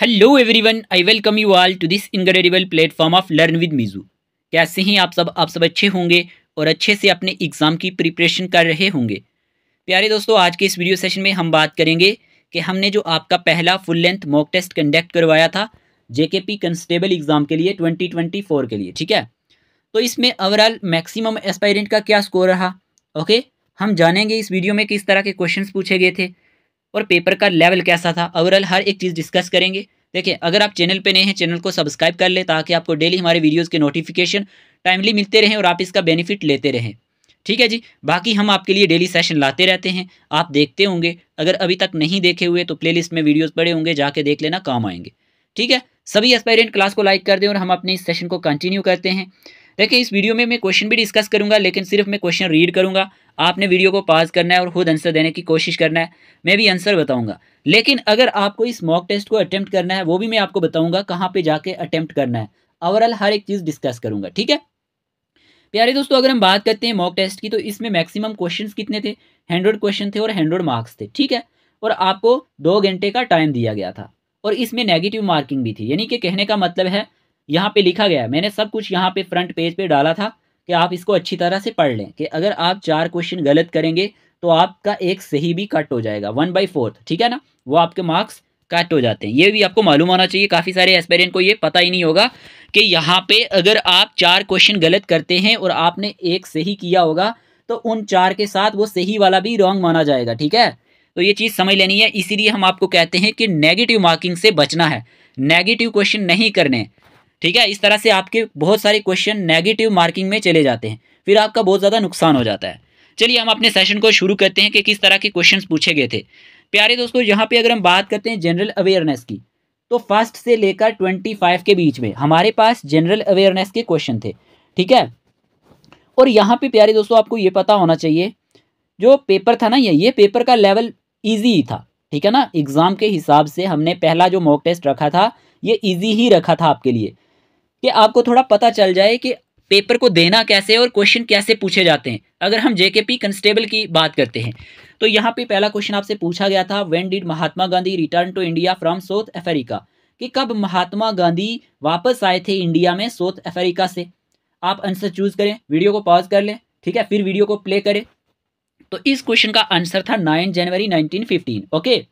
hello everyone I welcome you all to this incredible platform of learn with मीजू कैसे हैं आप सब आप सब अच्छे होंगे और अच्छे से अपने एग्ज़ाम की प्रिपरेशन कर रहे होंगे प्यारे दोस्तों आज के इस वीडियो सेशन में हम बात करेंगे कि हमने जो आपका पहला full length mock test conduct करवाया था पी कंस्टेबल एग्ज़ाम के लिए फोर के लिए ठीक है तो इसमें ओवरऑल मैक्सिमम एस्पायरेंट का क्या स्कोर रहा ओके हम जानेंगे इस वीडियो में किस तरह के क्वेश्चन पूछे गए थे और पेपर का लेवल कैसा था ओवरऑल हर एक चीज़ डिस्कस करेंगे देखिए अगर आप चैनल पे नए हैं चैनल को सब्सक्राइब कर ले ताकि आपको डेली हमारे वीडियोस के नोटिफिकेशन टाइमली मिलते रहें और आप इसका बेनिफिट लेते रहें ठीक है जी बाकी हम आपके लिए डेली सेशन लाते रहते हैं आप देखते होंगे अगर अभी तक नहीं देखे हुए तो प्ले में वीडियोज़ पड़े होंगे जाके देख लेना काम आएंगे ठीक है सभी एस्पायरेंट क्लास को लाइक कर दें और हम अपने इस सेशन को कंटिन्यू करते हैं देखिए इस वीडियो में मैं क्वेश्चन भी डिस्कस करूंगा लेकिन सिर्फ मैं क्वेश्चन रीड करूंगा आपने वीडियो को पास करना है और खुद आंसर देने की कोशिश करना है मैं भी आंसर बताऊंगा लेकिन अगर आपको इस मॉक टेस्ट को अटैम्प्ट करना है वो भी मैं आपको बताऊंगा कहाँ पे जाके अटैम्प्ट करना है ओवरऑल हर एक चीज़ डिस्कस करूंगा ठीक है प्यारे दोस्तों अगर हम बात करते हैं मॉक टेस्ट की तो इसमें मैक्सिमम क्वेश्चन कितने थे हंड्रेड क्वेश्चन थे और हंड्रेड मार्क्स थे ठीक है और आपको दो घंटे का टाइम दिया गया था और इसमें नेगेटिव मार्किंग भी थी यानी कि कहने का मतलब है यहाँ पे लिखा गया है मैंने सब कुछ यहाँ पे फ्रंट पेज पे डाला था कि आप इसको अच्छी तरह से पढ़ लें कि अगर आप चार क्वेश्चन गलत करेंगे तो आपका एक सही भी कट हो जाएगा वन बाई फोर्थ ठीक है ना वो आपके मार्क्स कट हो जाते हैं ये भी आपको मालूम होना चाहिए काफ़ी सारे एक्सपेरियंट को ये पता ही नहीं होगा कि यहाँ पे अगर आप चार क्वेश्चन गलत करते हैं और आपने एक सही किया होगा तो उन चार के साथ वो सही वाला भी रॉन्ग माना जाएगा ठीक है तो ये चीज़ समझ लेनी है इसीलिए हम आपको कहते हैं कि नेगेटिव मार्किंग से बचना है नेगेटिव क्वेश्चन नहीं करने ठीक है इस तरह से आपके बहुत सारे क्वेश्चन नेगेटिव मार्किंग में चले जाते हैं फिर आपका बहुत ज़्यादा नुकसान हो जाता है चलिए हम अपने सेशन को शुरू करते हैं कि किस तरह के क्वेश्चन पूछे गए थे प्यारे दोस्तों यहाँ पे अगर हम बात करते हैं जनरल अवेयरनेस की तो फर्स्ट से लेकर ट्वेंटी फाइव के बीच में हमारे पास जनरल अवेयरनेस के क्वेश्चन थे ठीक है और यहाँ पे प्यारे दोस्तों आपको ये पता होना चाहिए जो पेपर था ना ये ये पेपर का लेवल इजी ही था ठीक है ना एग्ज़ाम के हिसाब से हमने पहला जो मॉक टेस्ट रखा था ये इजी ही रखा था आपके लिए कि आपको थोड़ा पता चल जाए कि पेपर को देना कैसे और क्वेश्चन कैसे पूछे जाते हैं अगर हम जेके पी कंस्टेबल की बात करते हैं तो यहाँ पे पहला क्वेश्चन आपसे पूछा गया था when did Mahatma Gandhi return to India from South Africa कि कब महात्मा गांधी वापस आए थे इंडिया में साउथ अफ्रीका से आप आंसर चूज करें वीडियो को पॉज कर लें ठीक है फिर वीडियो को प्ले करें तो इस क्वेश्चन का आंसर था nine January nineteen okay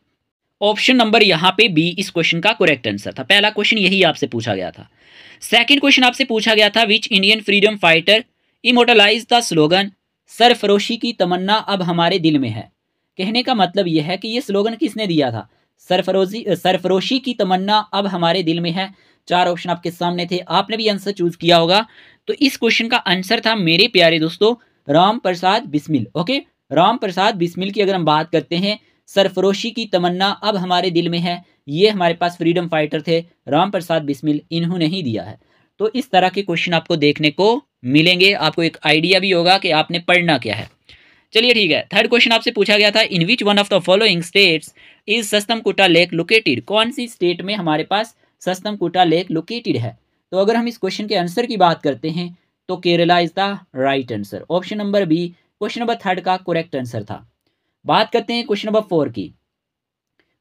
option number यहाँ पे बी इस क्वेश्चन का करेक्ट आंसर था पहला क्वेश्चन यही आपसे पूछा गया था सेकेंड क्वेश्चन आपसे पूछा गया था which Indian freedom fighter immortalize the slogan सरफरोशी की तमन्ना अब हमारे दिल में है कहने का मतलब यह है कि यह स्लोगन किसने दिया था सरफरोजी सरफरोशी की तमन्ना अब हमारे दिल में है चार ऑप्शन आपके सामने थे आपने भी आंसर चूज किया होगा तो इस क्वेश्चन का आंसर था मेरे प्यारे दोस्तों राम प्रसाद बिस्मिल ओके राम प्रसाद बिस्मिल की अगर हम बात करते हैं सरफरोशी की तमन्ना अब हमारे दिल में है ये हमारे पास फ्रीडम फाइटर थे राम प्रसाद बिस्मिल इन्होंने ही दिया है तो इस तरह के क्वेश्चन आपको देखने को मिलेंगे आपको एक आइडिया भी होगा कि आपने पढ़ना क्या है चलिए ठीक है थर्ड क्वेश्चन आपसे पूछा गया था in which one of the following states is Sasthamcotta lake located कौन सी स्टेट में हमारे पास सस्तम कोटा लेक लोकेटेड है तो अगर हम इस क्वेश्चन के आंसर की बात करते हैं तो Kerala is the right answer option number B question number third का करेक्ट आंसर था बात करते हैं क्वेश्चन नंबर फोर की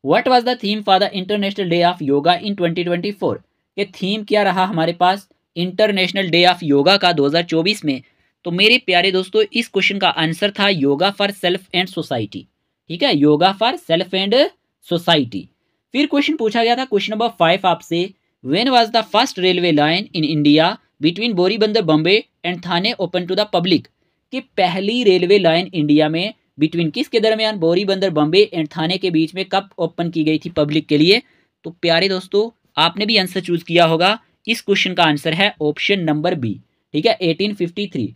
what was the theme for the international day of yoga in 2024 ये थीम क्या रहा हमारे पास इंटरनेशनल डे ऑफ योगा का 2024 में तो मेरे प्यारे दोस्तों इस क्वेश्चन का आंसर था yoga for self and society ठीक है yoga for self and society फिर क्वेश्चन पूछा गया था क्वेश्चन नंबर फाइव आपसे when was the first railway line in India between Bori Bunder Bombay and Thane open to the public कि पहली रेलवे लाइन इंडिया में बिटवीन किसके दरमियान बोरी बंदर बॉम्बे एंड थाने के बीच में कब ओपन की गई थी पब्लिक के लिए तो प्यारे दोस्तों आपने भी आंसर चूज किया होगा इस क्वेश्चन का आंसर है ऑप्शन नंबर बी ठीक है 1853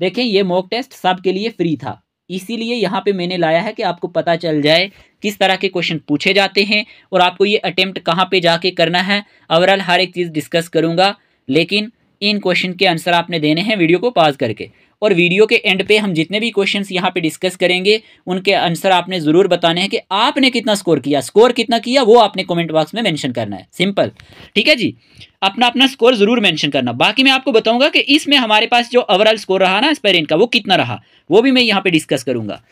देखें ये मॉक टेस्ट सब के लिए फ्री था इसीलिए यहाँ पे मैंने लाया है कि आपको पता चल जाए किस तरह के क्वेश्चन पूछे जाते हैं और आपको ये अटेम्प्ट कहाँ पे जाके करना है ओवरऑल हर एक चीज़ डिस्कस करूँगा लेकिन इन क्वेश्चन के आंसर आपने देने हैं वीडियो को पॉज करके और वीडियो के एंड पे हम जितने भी क्वेश्चंस यहाँ पे डिस्कस करेंगे उनके आंसर आपने ज़रूर बताने हैं कि आपने कितना स्कोर किया स्कोर कितना किया वो आपने कमेंट बॉक्स में मेंशन करना है सिंपल ठीक है जी अपना अपना स्कोर ज़रूर मेंशन करना बाकी मैं आपको बताऊंगा कि इसमें हमारे पास जो ओवरऑल स्कोर रहा ना स्पेरिन का वो कितना रहा वो भी मैं यहाँ पर डिस्कस करूँगा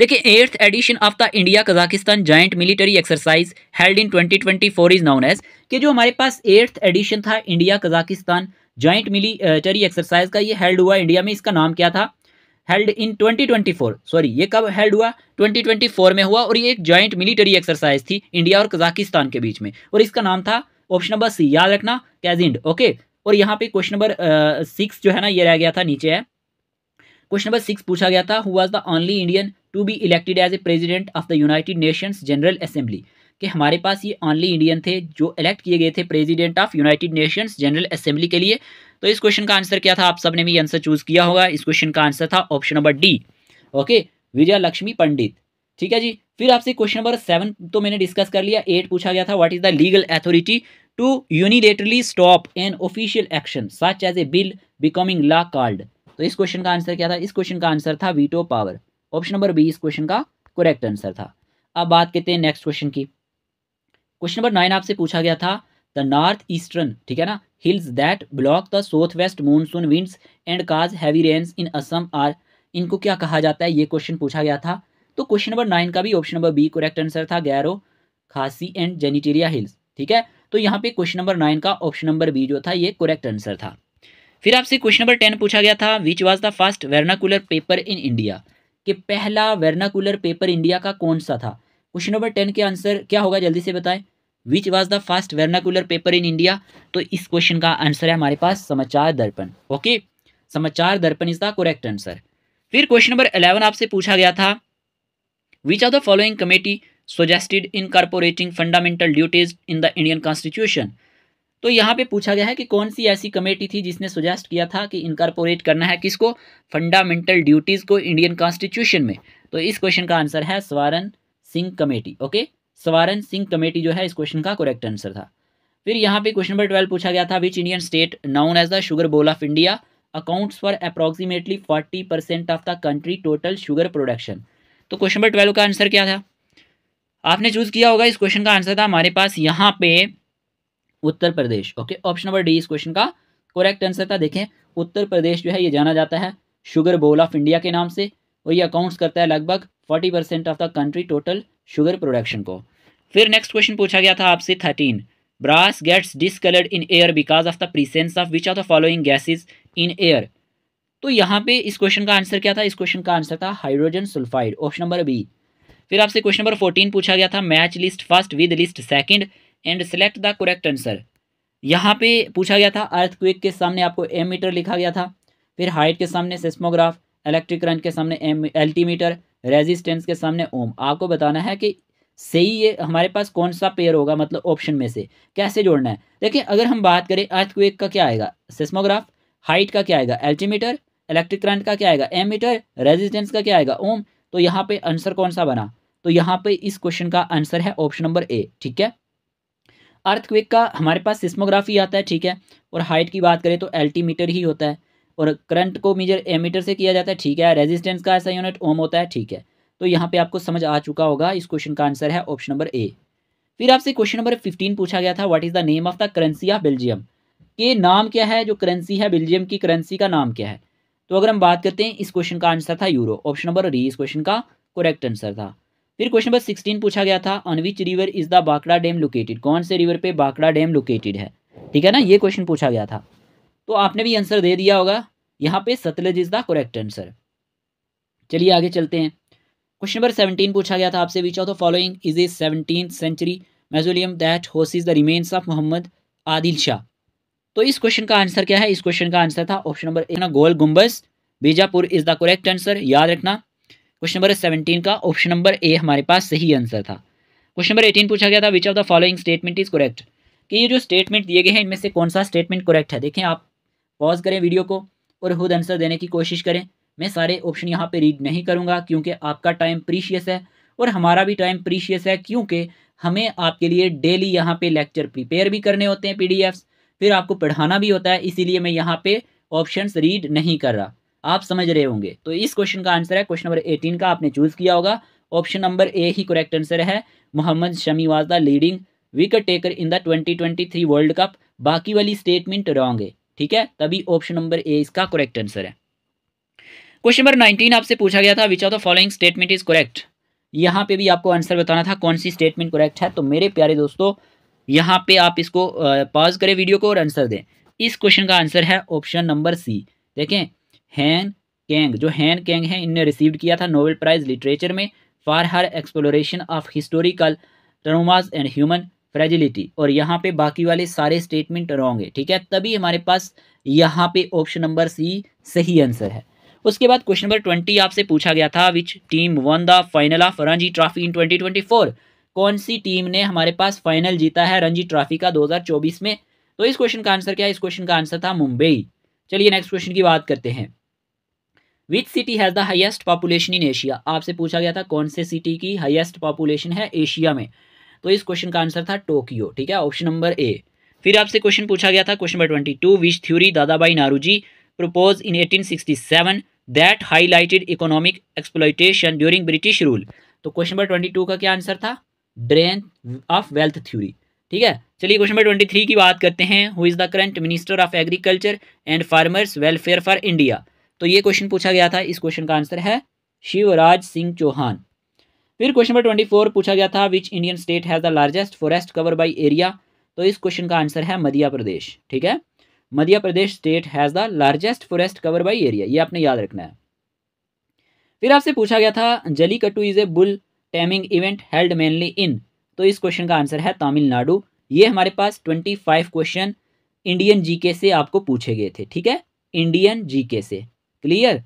देखिए eighth edition of the India Kazakhstan joint military exercise held in 2024 is known as कि जो हमारे पास एट्थ एडिशन था India Kazakhstan joint military exercise का ये हेल्ड हुआ इंडिया में इसका नाम क्या था हेल्ड इन 2024 सॉरी ये कब हेल्ड हुआ 2024 में हुआ और ये एक जॉइंट मिलिटरी एक्सरसाइज थी इंडिया और कजाकिस्तान के बीच में और इसका नाम था ऑप्शन नंबर सी याद रखना कैजिंड ओके और यहाँ पे क्वेश्चन नंबर सिक्स जो है ना ये रह गया था नीचे है क्वेश्चन नंबर सिक्स पूछा गया था who was the only Indian to be elected as a president of the United Nations general assembly कि हमारे पास ये ऑनली इंडियन थे जो इलेक्ट किए गए थे president of United Nations general assembly के लिए तो इस क्वेश्चन का आंसर क्या था आप सबने भी आंसर चूज किया होगा इस क्वेश्चन का आंसर था option number D okay Vijay Lakshmi Pandit ठीक है जी फिर आपसे क्वेश्चन नंबर सेवन तो मैंने डिस्कस कर लिया एट पूछा गया था what is the legal authority to unilaterally stop an official action such as a bill becoming law card तो इस क्वेश्चन का आंसर क्या था इस क्वेश्चन का आंसर था veto power option number B इस क्वेश्चन का करेक्ट आंसर था अब बात करते हैं नेक्स्ट क्वेश्चन की क्वेश्चन नंबर नाइन आपसे पूछा गया था द नॉर्थ ईस्टर्न ठीक है ना hills that block the south west monsoon winds and cause heavy rains in Assam are इनको क्या कहा जाता है ये क्वेश्चन पूछा गया था तो क्वेश्चन नंबर नाइन का भी option number B correct answer था गैरो खासी एंड जेनिटेरिया हिल्स ठीक है तो यहाँ पे क्वेश्चन नंबर नाइन का ऑप्शन नंबर बी जो था ये करेक्ट आंसर था फिर आपसे क्वेश्चन नंबर टेन पूछा गया था which was the first vernacular paper in India कि पहला वेर्नाकुलर पेपर इंडिया का कौन सा था क्वेश्चन नंबर टेन के आंसर क्या होगा जल्दी से बताएं which was the first vernacular paper in India तो इस क्वेश्चन का आंसर है हमारे पास समाचार दर्पण okay Samachar Darpan is the correct answer फिर क्वेश्चन नंबर अलेवन आपसे पूछा गया था which are the following committee suggested incorporating fundamental duties in the Indian constitution तो यहाँ पे पूछा गया है कि कौन सी ऐसी कमेटी थी जिसने सुजेस्ट किया था कि इनकारपोरेट करना है किसको फंडामेंटल ड्यूटीज़ को इंडियन कॉन्स्टिट्यूशन में तो इस क्वेश्चन का आंसर है Swaran Singh committee okay Swaran Singh committee जो है इस क्वेश्चन का करेक्ट आंसर था फिर यहाँ पे क्वेश्चन नंबर ट्वेल्व पूछा गया था which Indian state known as the sugar bowl of India accounts for approximately forty percent of the country total sugar production तो क्वेश्चन नंबर ट्वेल्व का आंसर क्या था आपने चूज़ किया होगा इस क्वेश्चन का आंसर था हमारे पास यहाँ पे Uttar Pradesh okay option number D इस क्वेश्चन का करेक्ट आंसर था देखें उत्तर प्रदेश जो है ये जाना जाता है शुगर बोल ऑफ इंडिया के नाम से और ये अकाउंट्स करता है लगभग forty percent of the country total sugar production को फिर नेक्स्ट क्वेश्चन पूछा गया था आपसे thirteen brass gets discoloured in air because of the presence of which are the following gases in air तो यहाँ पे इस क्वेश्चन का आंसर क्या था इस क्वेश्चन का आंसर था hydrogen sulphide option number B फिर आपसे क्वेश्चन नंबर फोर्टीन पूछा गया था match list first with list second and select the correct answer यहाँ पे पूछा गया था अर्थक्वेक के सामने आपको एम मीटर लिखा गया था फिर हाइट के सामने सेस्मोग्राफ इलेक्ट्रिक करंट के सामने एम एल्टीमीटर रेजिस्टेंस के सामने ओम आपको बताना है कि सही ये हमारे पास कौन सा पेयर होगा मतलब ऑप्शन में से कैसे जोड़ना है देखिए अगर हम बात करें अर्थक्वेक का क्या आएगा सेस्मोग्राफ हाइट का क्या आएगा एल्टीमीटर इलेक्ट्रिक करंट का क्या आएगा एम मीटर रेजिस्टेंस का क्या आएगा ओम तो यहाँ पे आंसर कौन सा बना तो यहाँ पे इस क्वेश्चन का आंसर है ऑप्शन नंबर ए ठीक है अर्थक्विक का हमारे पास सिस्मोग्राफी आता है ठीक है और हाइट की बात करें तो एल्टीमीटर ही होता है और करंट को मीजर एमीटर से किया जाता है ठीक है रेजिस्टेंस का ऐसा यूनिट ओम होता है ठीक है तो यहाँ पे आपको समझ आ चुका होगा इस क्वेश्चन का आंसर है ऑप्शन नंबर ए फिर आपसे क्वेश्चन नंबर फिफ्टीन पूछा गया था what is the name of the currency of Belgium के नाम क्या है जो करेंसी है बेल्जियम की करेंसी का नाम क्या है तो अगर हम बात करते हैं इस क्वेश्चन का आंसर था यूरो ऑप्शन नंबर डी इस क्वेश्चन का करेक्ट आंसर था फिर क्वेश्चन नंबर सिक्सटीन पूछा गया था on which river is the बाकड़ा डैम लोकेटेड कौन से रिवर पे बाकड़ा डैम लोकेटेड है ठीक है ना ये क्वेश्चन पूछा गया था तो आपने भी आंसर दे दिया होगा यहाँ पे Sutlej is the correct answer चलिए आगे चलते हैं क्वेश्चन नंबर सेवनटीन पूछा गया था आपसे which of the following is a seventeen century mausoleum that house is the remains of Mohammed Adil Shah तो इस क्वेश्चन का आंसर क्या है इस क्वेश्चन का आंसर था ऑप्शन नंबर ए ना Gol Gumbaz Bijapur is the correct answer याद रखना क्वेश्चन नंबर सेवनटीन का ऑप्शन नंबर ए हमारे पास सही आंसर था क्वेश्चन नंबर एटीन पूछा गया था which of the following statement is correct कि ये जो स्टेटमेंट दिए गए हैं इनमें से कौन सा स्टेटमेंट करेक्ट है देखें आप पॉज करें वीडियो को और खुद आंसर देने की कोशिश करें मैं सारे ऑप्शन यहाँ पे रीड नहीं करूँगा क्योंकि आपका टाइम प्रीशियस है और हमारा भी टाइम प्रीशियस है क्योंकि हमें आपके लिए डेली यहाँ पे लेक्चर प्रिपेयर भी करने होते हैं पीडीएफ्स फिर आपको पढ़ाना भी होता है इसीलिए मैं यहाँ पे ऑप्शंस रीड नहीं कर रहा आप समझ रहे होंगे तो इस क्वेश्चन का आंसर है क्वेश्चन नंबर एटीन का आपने चूज़ किया होगा ऑप्शन नंबर ए ही करेक्ट आंसर है Mohammad Shami was the leading wicket taker in the twenty twenty three world cup बाकी वाली स्टेटमेंट रॉन्ग है ठीक है तभी ऑप्शन नंबर ए इसका करेक्ट आंसर है क्वेश्चन नंबर नाइनटीन आपसे पूछा गया था which of the following statement is correct यहाँ पे भी आपको आंसर बताना था कौन सी स्टेटमेंट करेक्ट है तो मेरे प्यारे दोस्तों यहाँ पे आप इसको पॉज करें वीडियो को और आंसर दें इस क्वेश्चन का आंसर है ऑप्शन नंबर सी देखें हैन कैंग जो हैन कैंग हैं इनने रिसीव किया था नोबेल प्राइज़ लिटरेचर में for her exploration of historical traumas and human fragility और यहाँ पे बाकी वाले सारे स्टेटमेंट रॉन्ग है ठीक है तभी हमारे पास यहाँ पे ऑप्शन नंबर सी सही आंसर है उसके बाद क्वेश्चन नंबर ट्वेंटी आपसे पूछा गया था which team won the final of Ranji trophy in twenty twenty four कौन सी टीम ने हमारे पास फाइनल जीता है रणजी ट्रॉफी का दो हज़ार चौबीस में तो इस क्वेश्चन का आंसर क्या है इस क्वेश्चन का आंसर था मुंबई चलिए नेक्स्ट क्वेश्चन की बात करते हैं which city has the highest population in Asia आपसे पूछा गया था कौन से सिटी की हाइस्ट पॉपुलेशन है एशिया में तो इस क्वेश्चन का आंसर था टोक्यो ठीक है ऑप्शन नंबर ए फिर आपसे क्वेश्चन पूछा गया था question number twenty two which theory Dadabhai Naoroji propose in eighteen sixty seven that highlighted economic exploitation during British rule तो क्वेश्चन नंबर ट्वेंटी टू का क्या आंसर था ड्रेन ऑफ वेल्थ थ्योरी ठीक है चलिए क्वेश्चन नंबर ट्वेंटी थ्री की बात करते हैं who is the current minister of agriculture and farmers welfare for India तो ये क्वेश्चन पूछा गया था इस क्वेश्चन का आंसर है शिवराज सिंह चौहान फिर क्वेश्चन नंबर ट्वेंटी फोर पूछा गया था which Indian state has the largest forest cover by area तो इस क्वेश्चन का आंसर है मध्य प्रदेश ठीक है Madhya Pradesh state has the largest forest cover by area ये आपने याद रखना है फिर आपसे पूछा गया था Jallikattu is a bull taming event held mainly in तो इस क्वेश्चन का आंसर है तमिलनाडु ये हमारे पास twenty five question Indian GK से आपको पूछे गए थे ठीक है इंडियन जीके से क्लियर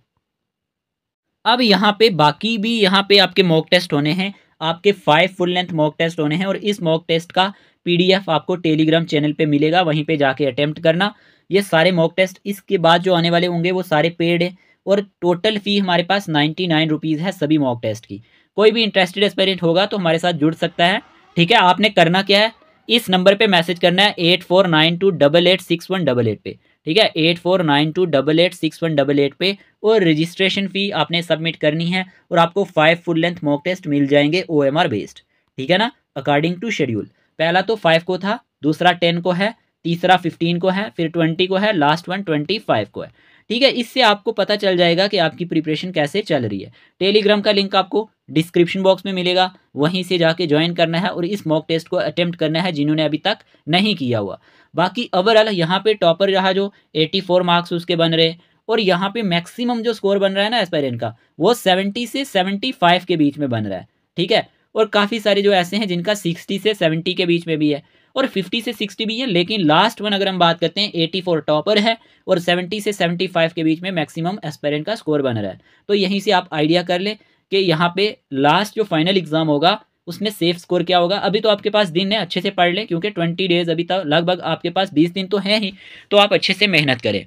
अब यहाँ पे बाकी भी यहाँ पे आपके मॉक टेस्ट होने हैं आपके five full length mock test होने हैं और इस मॉक टेस्ट का पीडीएफ आपको टेलीग्राम चैनल पे मिलेगा वहीं पे जाके अटेम्प्ट करना ये सारे मॉक टेस्ट इसके बाद जो आने वाले होंगे वो सारे पेड हैं और टोटल फ़ी हमारे पास नाइन्टी नाइन रुपीज़ है सभी मॉक टेस्ट की कोई भी इंटरेस्टेड एक्सपेरियंट होगा तो हमारे साथ जुड़ सकता है ठीक है आपने करना क्या है इस नंबर पर मैसेज करना है eight four nine two double eight six one double eight पे ठीक है eight four nine two double eight six one double eight पे और रजिस्ट्रेशन फ़ी आपने सबमिट करनी है और आपको five full length mock test मिल जाएंगे ओ एम आर बेस्ड ठीक है ना अकॉर्डिंग टू शेड्यूल पहला तो फाइव को था दूसरा टेन को है तीसरा फिफ्टीन को है फिर ट्वेंटी को है लास्ट वन ट्वेंटी फाइव को है ठीक है इससे आपको पता चल जाएगा कि आपकी प्रिपरेशन कैसे चल रही है टेलीग्राम का लिंक आपको डिस्क्रिप्शन बॉक्स में मिलेगा वहीं से जाके ज्वाइन करना है और इस मॉक टेस्ट को अटैम्प्ट करना है जिन्होंने अभी तक नहीं किया हुआ बाकी ओवरऑल यहाँ पे टॉपर रहा जो 84 मार्क्स उसके बन रहे और यहाँ पे मैक्सिमम जो स्कोर बन रहा है ना एस्पायरेंट का वो 70 से 75 के बीच में बन रहा है ठीक है और काफ़ी सारे जो ऐसे हैं जिनका सिक्सटी से सेवेंटी के बीच में भी है और फिफ्टी से सिक्सटी भी है लेकिन लास्ट वन अगर हम बात करते हैं एटी टॉपर है और सेवेंटी से सेवेंटी के बीच में मैक्सिमम एस्पायरेंट का स्कोर बन रहा है तो यहीं से आप आइडिया कर लें कि यहाँ पे लास्ट जो फाइनल एग्ज़ाम होगा उसमें सेफ स्कोर क्या होगा अभी तो आपके पास दिन है अच्छे से पढ़ लें क्योंकि ट्वेंटी डेज अभी तक लगभग आपके पास बीस दिन तो हैं ही तो आप अच्छे से मेहनत करें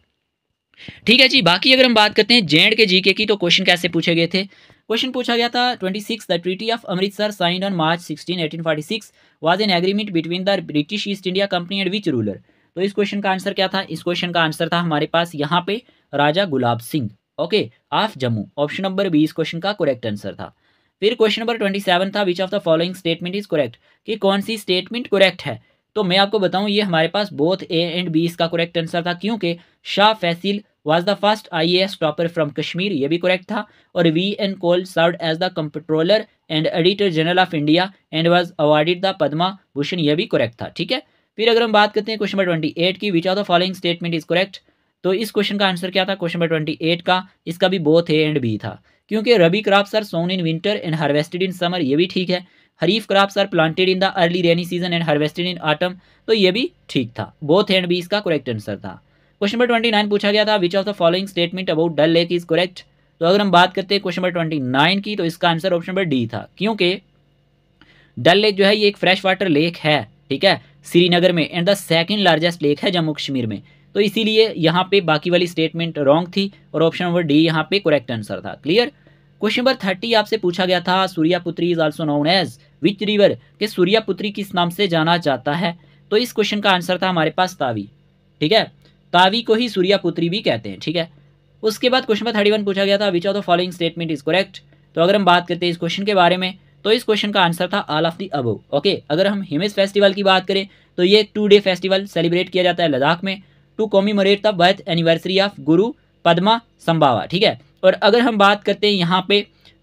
ठीक है जी बाकी अगर हम बात करते हैं जेड के जीके की तो क्वेश्चन कैसे पूछे गए थे क्वेश्चन पूछा गया था six the treaty of Amritsar sign on March forty six was an agreement between the British East India Company and which ruler तो इस क्वेश्चन का आंसर क्या था इस क्वेश्चन का आंसर था हमारे पास यहाँ पे Raja Gulab Singh okay of Jammu option number B इस क्वेश्चन का करेक्ट आंसर था फिर क्वेश्चन नंबर ट्वेंटी सेवन था which of the following statement is correct कि कौन सी स्टेटमेंट करेक्ट है तो मैं आपको बताऊं ये हमारे पास बोथ ए एंड बी इसका करेक्ट आंसर था क्योंकि Shah Faesal was the first I A S topper from Kashmir ये भी करेक्ट था और V N Kaul serve as the controller and editor general of India and was awarded the Padma Bhushan यह भी करेक्ट था ठीक है फिर अगर हम बात करते हैं क्वेश्चन नंबर ट्वेंटी एट की which of the following statement is correct तो इस क्वेश्चन का आंसर क्या था क्वेश्चन नंबर ट्वेंटी एट का इसका भी बोथ ए एंड बी था क्योंकि rabi crops are sown in winter and harvested in summer ये भी ठीक है kharif crops are planted in the early rainy season and harvested in autumn तो ये भी ठीक था बोथ एंड बी इसका करेक्ट आंसर था क्वेश्चन नंबर ट्वेंटी नाइन पूछा गया था which of the following statement about Dal lake is correct तो अगर हम बात करते हैं क्वेश्चन नंबर ट्वेंटी नाइन की तो इसका आंसर ऑप्शन नंबर डी था क्योंकि डल लेक जो है ये एक फ्रेश वाटर लेक है ठीक है श्रीनगर में and the second largest lake है जम्मू कश्मीर में तो इसीलिए यहाँ पे बाकी वाली स्टेटमेंट रॉन्ग थी और ऑप्शन नंबर डी यहाँ पे करेक्ट आंसर था क्लियर क्वेश्चन नंबर थर्टी आपसे पूछा गया था Suryaputri is also known as which river के सूर्यापुत्री किस नाम से जाना जाता है तो इस क्वेश्चन का आंसर था हमारे पास तावी ठीक है तावी को ही सूर्यापुत्री भी कहते हैं ठीक है उसके बाद क्वेश्चन नंबर थर्टी वन पूछा गया था which of the following statement is correct तो अगर हम बात करते हैं इस क्वेश्चन के बारे में तो इस क्वेश्चन का आंसर था all of the above okay अगर हम हिमेश फेस्टिवल की बात करें तो ये टू डे फेस्टिवल सेलिब्रेट किया जाता है लद्दाख में to commemorate the birth anniversary of Guru Padma संभावा ठीक है और अगर हम बात करते हैं यहाँ पे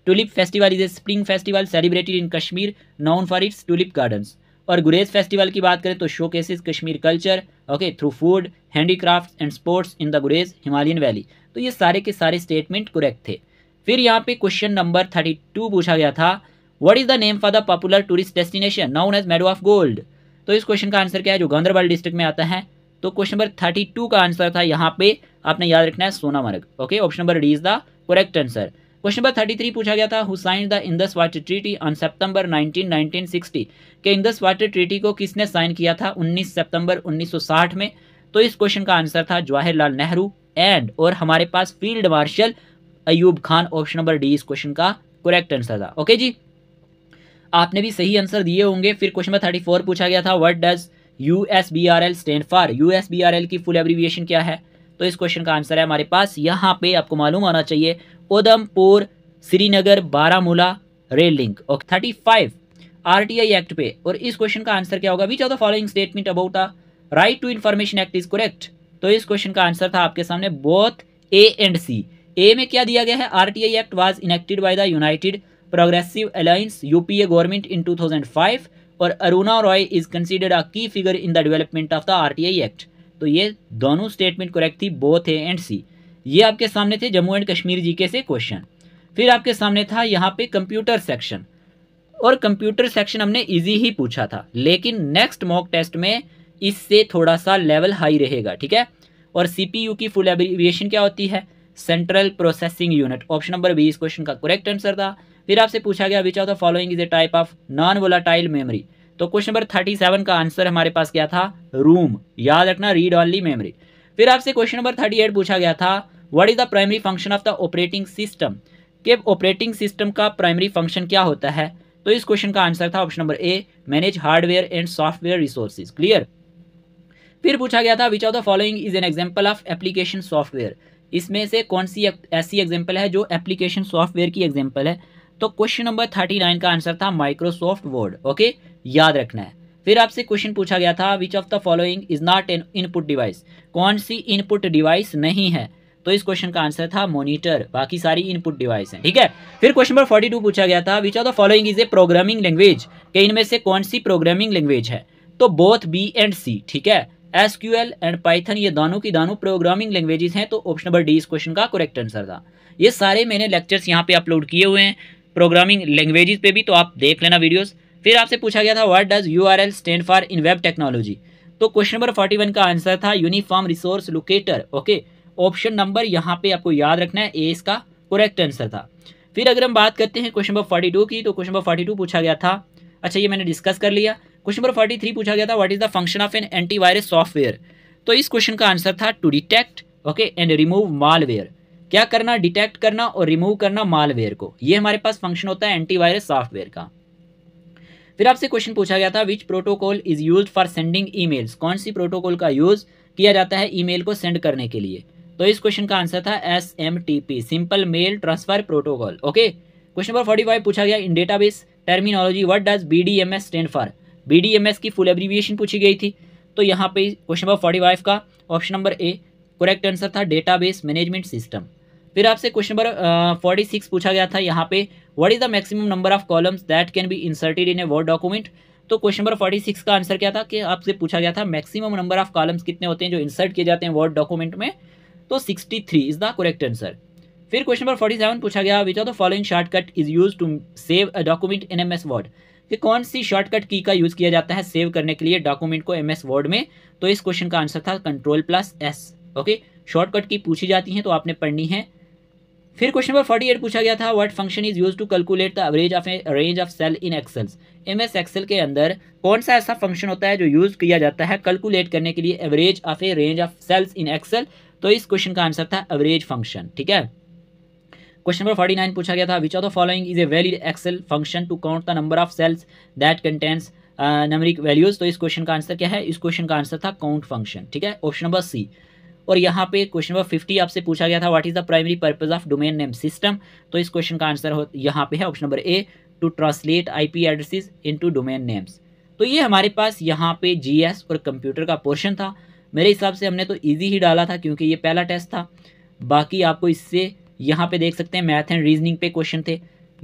tulip festival is a spring festival celebrated in Kashmir known for its tulip gardens और गुरेज फेस्टिवल की बात करें तो showcases Kashmir culture okay through food handicraft and sports in the Gurez Himalayan valley तो ये सारे के सारे स्टेटमेंट कुरेक्ट थे फिर यहाँ पे क्वेश्चन नंबर थर्टी टू पूछा गया था what is the name for the popular tourist destination known as meadow of gold तो इस क्वेश्चन का आंसर क्या है जो गांधरबल डिस्ट्रिक्ट में आता है तो क्वेश्चन नंबर थर्टी टू का आंसर था यहाँ पे आपने याद रखना है Sonamarg okay option number D is the correct answer question number thirty three पूछा गया था who sign the Indus water treaty on September 19 1960 के इंदस वाटर ट्रीटी को किसने साइन किया था 19 सितंबर 1960 में तो इस क्वेश्चन का आंसर था जवाहरलाल नेहरू एंड और हमारे पास field marshal Ayub Khan option number D इस क्वेश्चन का करेक्ट आंसर था ओके जी आपने भी सही आंसर दिए होंगे फिर क्वेश्चन नंबर थर्टी फोर पूछा गया था what does U S B R L stand for U S B R L की फुल एब्रीविएशन क्या है तो इस क्वेश्चन का आंसर है हमारे पास यहाँ पे आपको मालूम आना चाहिए उधमपुर श्रीनगर बारामूला रेल लिंक और thirty five R T I act पे और इस क्वेश्चन का आंसर क्या होगा which of the following statement about the right to information act is correct तो इस क्वेश्चन का आंसर था आपके सामने बोथ ए एंड सी ए में क्या दिया गया है R T I act was enacted by the united progressive alliance UPA government in two thousand five और Aruna Roy is considered a key figure in the development of the I act तो ये दोनों statement correct थी both A and C ये आपके सामने थे Jammu and Kashmir GK से क्वेश्चन फिर आपके सामने था यहाँ पे कंप्यूटर सेक्शन और कंप्यूटर सेक्शन हमने इजी ही पूछा था लेकिन नेक्स्ट मॉक टेस्ट में इससे थोड़ा सा लेवल हाई रहेगा ठीक है और सीपीयू की फुल एब्रिविएशन क्या होती है central processing unit option number B इस क्वेश्चन का करेक्ट आंसर था फिर आपसे पूछा गया which of the following is a type of non volatile memory तो क्वेश्चन नंबर थर्टी सेवन का आंसर हमारे पास क्या था रूम याद रखना रीड ऑनली मेमोरी फिर आपसे क्वेश्चन नंबर थर्टी एट पूछा गया था what is the primary function of the operating system के ऑपरेटिंग सिस्टम का प्राइमरी फंक्शन क्या होता है तो इस क्वेश्चन का आंसर था option number A manage hardware and software resources clear फिर पूछा गया था which of the following is an example of application software इसमें से कौन सी ऐसी एग्जाम्पल है जो एप्लीकेशन सॉफ्टवेयर की एग्जाम्पल है तो क्वेश्चन नंबर थर्टी नाइन का आंसर था माइक्रोसॉफ्ट वर्ड ओके याद रखना है फिर आपसे क्वेश्चन पूछा गया था which of the following is not an input device कौन सी इनपुट डिवाइस नहीं है तो इस क्वेश्चन का आंसर था मॉनिटर बाकी सारी इनपुट डिवाइस हैं ठीक है फिर क्वेश्चन नंबर फोर्टी टू पूछा गया था which of the following is a programming language के इनमें से कौन सी प्रोग्रामिंग लैंग्वेज है तो बोथ बी एंड सी ठीक है S Q L and Python ये दोनों की दोनों प्रोग्रामिंग लैंग्वेजेस हैं तो ऑप्शन नंबर डी इस क्वेश्चन का करेक्ट आंसर था ये सारे मैंने लेक्चर्स यहाँ पे अपलोड किए हुए हैं प्रोग्रामिंग लैंग्वेजेस पे भी तो आप देख लेना वीडियोस फिर आपसे पूछा गया था what does U R L stand for in web technology तो क्वेश्चन नंबर फोर्टी वन का आंसर था uniform resource locator okay option number यहाँ पे आपको याद रखना है ए इसका करेक्ट आंसर था फिर अगर हम बात करते हैं क्वेश्चन नंबर फोर्टी टू की तो क्वेश्चन नंबर फोर्टी टू पूछा गया था अच्छा ये मैंने डिस्कस कर लिया क्वेश्चन नंबर फोर्टी थ्री पूछा गया था what is the function of an antivirus software तो इस क्वेश्चन का आंसर था to detect okay and remove malware क्या करना डिटेक्ट करना और रिमूव करना मालवेयर को ये हमारे पास फंक्शन होता है एंटीवायरस सॉफ्टवेयर का फिर आपसे क्वेश्चन पूछा गया था which protocol is use for sending emails कौन सी प्रोटोकॉल का यूज किया जाता है ईमेल को सेंड करने के लिए तो इस क्वेश्चन का आंसर था S M T P simple mail transfer protocol okay question number forty five पूछा गया in base terminology what does B D M S stand for B D M S की फुल एब्रीविएशन पूछी गई थी तो यहाँ पे क्वेश्चन नंबर फोर्टी फाइव का option number A correct answer था डेटाबेस मैनेजमेंट सिस्टम फिर आपसे क्वेश्चन नंबर फोर्टी सिक्स पूछा गया था यहाँ पे what is the maximum number of columns that can be inserted in a word document तो क्वेश्चन नंबर फोर्टी सिक्स का आंसर क्या था कि आपसे पूछा गया था मैक्सिमम नंबर ऑफ कॉलम्स कितने होते हैं जो इंसर्ट किए जाते हैं वर्ड डॉक्यूमेंट में तो sixty three is the correct answer फिर क्वेश्चन नंबर फोर्टी सेवन पूछा गया which are the following shortcut is use to save a document in M S Word कि कौन सी शॉर्टकट की का यूज़ किया जाता है सेव करने के लिए डॉक्यूमेंट को एम एस वर्ड में तो इस क्वेश्चन का आंसर था control plus S okay shortcut की पूछी जाती हैं तो आपने पढ़नी है फिर क्वेश्चन नंबर फोर्टी एट पूछा गया था what function is use to calculate the average of a range of cell in excels M S Excel के अंदर कौन सा ऐसा फंक्शन होता है जो यूज़ किया जाता है कैलकुलेट करने के लिए average of a range of cells in Excel तो इस क्वेश्चन का आंसर था एवरेज फंक्शन ठीक है क्वेश्चन नंबर फोर्टी नाइन पूछा गया था which of the following is a valid Excel function to count the number of cells that contains numeric values तो इस क्वेश्चन का आंसर क्या है इस क्वेश्चन का आंसर था काउंट फंक्शन ठीक है ऑप्शन नंबर सी और यहाँ पे क्वेश्चन नंबर फिफ्टी आपसे पूछा गया था what is the primary purpose of domain name system तो इस क्वेश्चन का आंसर हो यहाँ पे है option number A to translate IP addresses into domain names तो ये हमारे पास यहाँ पे जीएस और कंप्यूटर का पोर्शन था मेरे हिसाब से हमने तो ईजी ही डाला था क्योंकि ये पहला टेस्ट था बाकी आपको इससे यहाँ पे देख सकते हैं मैथ एंड रीजनिंग पे क्वेश्चन थे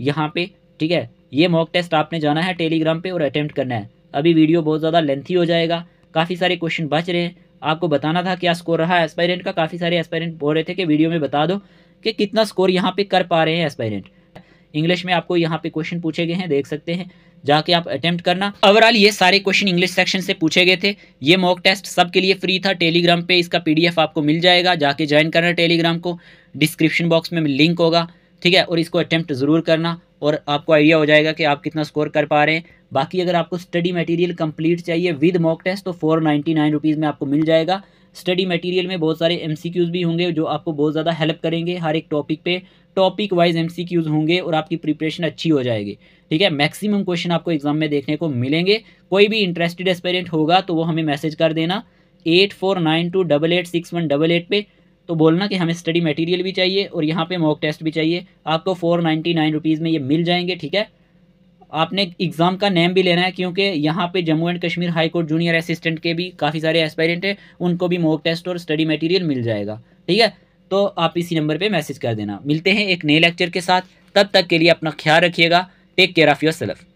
यहाँ पे ठीक है ये मॉक टेस्ट आपने जाना है टेलीग्राम पे और अटैम्प्ट करना है अभी वीडियो बहुत ज़्यादा लेंथी हो जाएगा काफ़ी सारे क्वेश्चन बच रहे हैं आपको बताना था क्या स्कोर रहा एस्पायरेंट का काफ़ी सारे एस्पायरेंट बोल रहे थे कि वीडियो में बता दो कि कितना स्कोर यहाँ पे कर पा रहे हैं एस्पायरेंट इंग्लिश में आपको यहाँ पे क्वेश्चन पूछे गए हैं देख सकते हैं जाके आप अटेम्प्ट करना ओवरऑल ये सारे क्वेश्चन इंग्लिश सेक्शन से पूछे गए थे ये मॉक टेस्ट सबके लिए फ्री था टेलीग्राम पे इसका पीडीएफ आपको मिल जाएगा जाके ज्वाइन करना टेलीग्राम को डिस्क्रिप्शन बॉक्स में लिंक होगा ठीक है और इसको अटैम्प्ट ज़रूर करना और आपको आइडिया हो जाएगा कि आप कितना स्कोर कर पा रहे हैं बाकी अगर आपको स्टडी मटेरियल कंप्लीट चाहिए विद मॉक टेस्ट तो फोर नाइन्टी नाइन रुपीज़ में आपको मिल जाएगा स्टडी मटेरियल में बहुत सारे एम भी होंगे जो आपको बहुत ज़्यादा हेल्प करेंगे हर एक टॉपिक पे टॉपिक वाइज एम होंगे और आपकी प्रिपरेशन अच्छी हो जाएगी ठीक है मैक्सिमम क्वेश्चन आपको एग्जाम में देखने को मिलेंगे कोई भी इंटरेस्टेड एस्पेरेंट होगा तो वो हमें मैसेज कर देना eight four nine two double eight six one double eight पर तो बोलना कि हमें स्टडी मटेरियल भी चाहिए और यहाँ पे मॉक टेस्ट भी चाहिए आपको फोर नाइन्टी नाइन रुपीज़ में ये मिल जाएंगे ठीक है आपने एग्ज़ाम का नेम भी लेना है क्योंकि यहाँ पे Jammu and Kashmir high court junior assistant के भी काफ़ी सारे एस्पायरेंट हैं उनको भी मॉक टेस्ट और स्टडी मटीरियल मिल जाएगा ठीक है तो आप इसी नंबर पर मैसेज कर देना मिलते हैं एक नए लेक्चर के साथ तब तक के लिए अपना ख्याल रखिएगा take care of your self